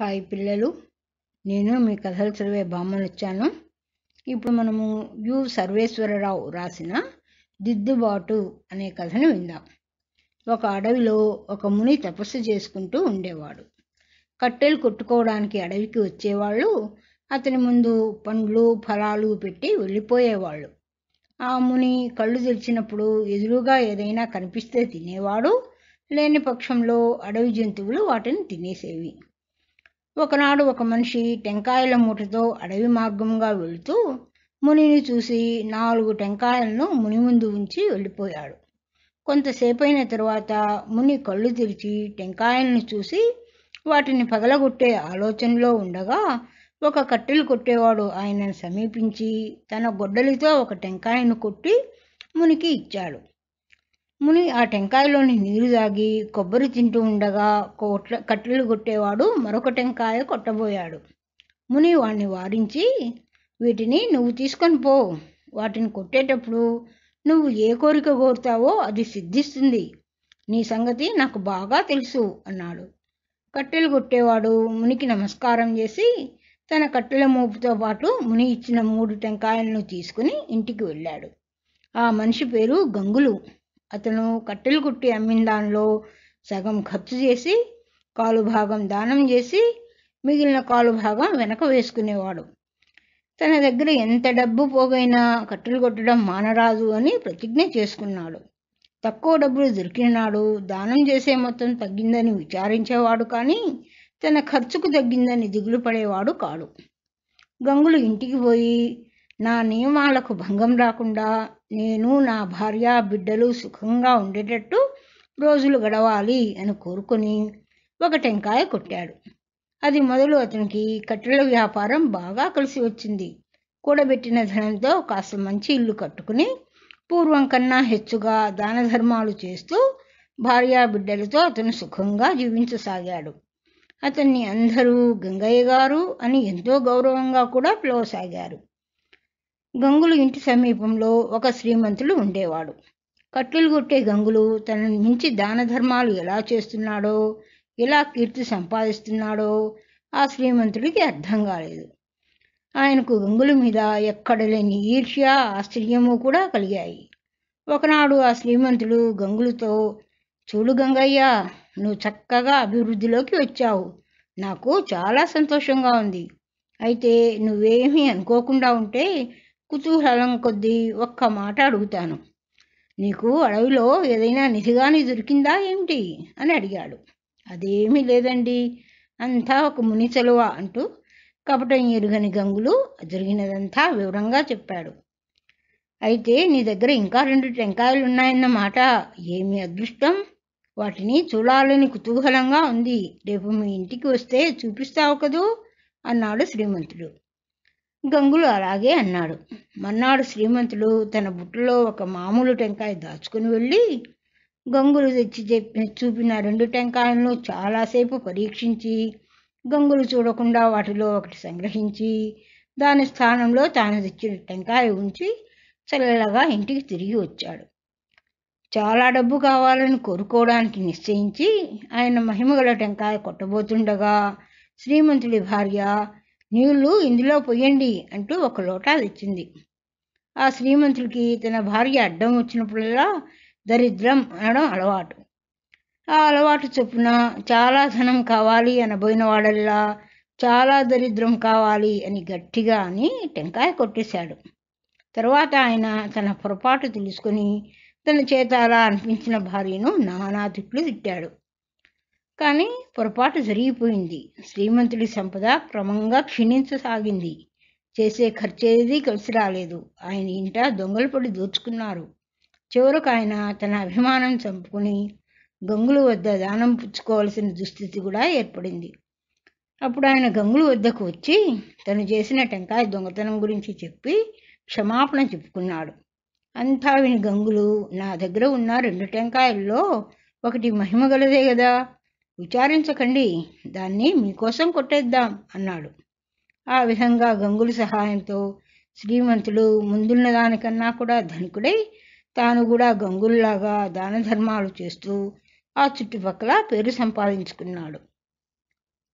hi పిల్లలు నేను మీ కథలు చదివే బామ్మను వచ్చాను ఇప్పుడు మనము యు సర్వేశ్వరరావు రాసిన దిద్దుబాటు అనే కథను విందాం ఒక అడవిలో ఒక ముని తపస్సు చేసుకుంటూ ఉండేవాడు కట్టెలు కొట్టుకోవడానికి అడవికి వచ్చేవాళ్ళు అతని ముందు పండ్లు ఫలాలు పెట్టి వెళ్ళిపోయేవాళ్ళు ఆ ముని కళ్ళు తెరిచినప్పుడు ఎదురుగా ఏదైనా కనిపిస్తే తినేవాడు లేని పక్షంలో అడవి జంతువులు వాటిని తినేసేవి ఒకనాడు ఒక మనిషి టెంకాయల మూటతో అడవి మార్గంగా వెళుతూ మునిని చూసి నాలుగు టెంకాయలను ముని ముందు ఉంచి వెళ్ళిపోయాడు కొంతసేపు అయిన తరువాత ముని కళ్ళు తెరిచి టెంకాయలను చూసి వాటిని పగలగొట్టే ఆలోచనలో ఉండగా ఒక కట్టెలు కొట్టేవాడు ఆయనను సమీపించి తన గొడ్డలితో ఒక టెంకాయను కొట్టి మునికి ఇచ్చాడు ముని ఆ టెంకాయలోని నీరు తాగి కొబ్బరి తింటూ ఉండగా కోట్ల కట్టెలు కొట్టేవాడు మరొక టెంకాయ కొట్టబోయాడు ముని వాడిని వారించి వీటిని నువ్వు తీసుకొని పో వాటిని కొట్టేటప్పుడు నువ్వు ఏ కోరిక కోరుతావో అది సిద్ధిస్తుంది నీ సంగతి నాకు బాగా తెలుసు అన్నాడు కట్టెలు కొట్టేవాడు మునికి నమస్కారం చేసి తన కట్టెల మోపుతో పాటు ముని ఇచ్చిన మూడు టెంకాయలను తీసుకుని ఇంటికి వెళ్ళాడు ఆ మనిషి పేరు గంగులు అతను కట్టెలు కుట్టి అమ్మిన దానిలో సగం ఖర్చు చేసి కాలు భాగం దానం చేసి మిగిలిన కాలు భాగం వెనక వేసుకునేవాడు తన దగ్గర ఎంత డబ్బు పోగైనా కట్టెలు కొట్టడం మానరాదు అని ప్రతిజ్ఞ చేసుకున్నాడు తక్కువ డబ్బులు దొరికినాడు దానం చేసే మొత్తం తగ్గిందని విచారించేవాడు కానీ తన ఖర్చుకు తగ్గిందని దిగులు పడేవాడు కాడు గంగులు ఇంటికి పోయి నా నియమాలకు భంగం రాకుండా నేను నా భార్య బిడ్డలు సుఖంగా ఉండేటట్టు రోజులు గడవాలి అని కోరుకొని ఒక టెంకాయ కొట్టాడు అది మొదలు అతనికి కట్టెల వ్యాపారం బాగా కలిసి వచ్చింది కూడబెట్టిన ధనంతో కాస్త మంచి ఇల్లు కట్టుకుని పూర్వం కన్నా హెచ్చుగా దాన ధర్మాలు చేస్తూ భార్యా బిడ్డలతో అతను సుఖంగా జీవించసాగాడు అతన్ని అందరూ గంగయ్య గారు అని ఎంతో గౌరవంగా కూడా పిలవసాగారు గంగులు ఇంటి సమీపంలో ఒక శ్రీమంతుడు ఉండేవాడు కట్టెలు కొట్టే గంగులు తనని మించి దాన ధర్మాలు ఎలా చేస్తున్నాడో ఎలా కీర్తి సంపాదిస్తున్నాడో ఆ శ్రీమంతుడికి అర్థం కాలేదు ఆయనకు గంగుల మీద ఎక్కడ లేని ఈర్ష్య ఆశ్చర్యము కూడా కలిగాయి ఒకనాడు ఆ శ్రీమంతుడు గంగులతో చూడు గంగయ్య నువ్వు చక్కగా అభివృద్ధిలోకి వచ్చావు నాకు చాలా సంతోషంగా ఉంది అయితే నువ్వేమీ అనుకోకుండా ఉంటే కుతూహలం కొద్దీ ఒక్క మాట అడుగుతాను నీకు అడవిలో ఏదైనా నిధిగాని దొరికిందా ఏమిటి అని అడిగాడు అదేమీ లేదండి అంతా ఒక మునిచలువ అంటూ కపటం ఎరుగని గంగులు జరిగినదంతా వివరంగా చెప్పాడు అయితే నీ దగ్గర ఇంకా రెండు టెంకాయలు ఉన్నాయన్నమాట ఏమి అదృష్టం వాటిని చూడాలని కుతూహలంగా ఉంది రేపు మీ ఇంటికి వస్తే చూపిస్తావు కదూ అన్నాడు శ్రీమంతుడు గంగులు అలాగే అన్నాడు మర్నాడు శ్రీమంతుడు తన బుట్టలో ఒక మామూలు టెంకాయ దాచుకుని వెళ్ళి గంగులు తెచ్చి చెప్పి చూపిన రెండు టెంకాయలను చాలాసేపు పరీక్షించి గంగులు చూడకుండా వాటిలో ఒకటి సంగ్రహించి దాని స్థానంలో తాను తెచ్చిన టెంకాయ ఉంచి చల్లగా ఇంటికి తిరిగి వచ్చాడు చాలా డబ్బు కావాలని కోరుకోవడానికి నిశ్చయించి ఆయన మహిమగల టెంకాయ కొట్టబోతుండగా శ్రీమంతుడి భార్య నీళ్లు ఇందులో పొయ్యండి అంటూ ఒక లోటా తెచ్చింది ఆ శ్రీమంతుడికి తన భార్య అడ్డం వచ్చినప్పుడల్లా దరిద్రం అనడం అలవాటు ఆ అలవాటు చొప్పున చాలా ధనం కావాలి అనబోయిన వాడల్లా చాలా దరిద్రం కావాలి అని గట్టిగా అని టెంకాయ కొట్టేశాడు తర్వాత ఆయన తన పొరపాటు తెలుసుకొని తన చేత అలా అనిపించిన భార్యను నానా తిట్లు తిట్టాడు కానీ పొరపాటు జరిగిపోయింది శ్రీమంతుడి సంపద క్రమంగా క్షీణించసాగింది చేసే ఖర్చేది కలిసి రాలేదు ఆయన ఇంట దొంగలు పడి దోచుకున్నారు చివరకు ఆయన తన అభిమానం చంపుకుని గంగుల వద్ద దానం పుచ్చుకోవాల్సిన దుస్థితి కూడా ఏర్పడింది అప్పుడు ఆయన గంగుల వద్దకు వచ్చి తను చేసిన టెంకాయ దొంగతనం గురించి చెప్పి క్షమాపణ చెప్పుకున్నాడు అంతా విని గంగులు నా దగ్గర ఉన్న రెండు టెంకాయల్లో ఒకటి మహిమ గలదే కదా విచారించకండి దాన్ని మీకోసం కొట్టేద్దాం అన్నాడు ఆ విధంగా గంగుల సహాయంతో శ్రీమంతుడు ముందున్న దానికన్నా కూడా ధనికుడై తాను కూడా గంగుల్లాగా దాన ధర్మాలు చేస్తూ ఆ చుట్టుపక్కల పేరు సంపాదించుకున్నాడు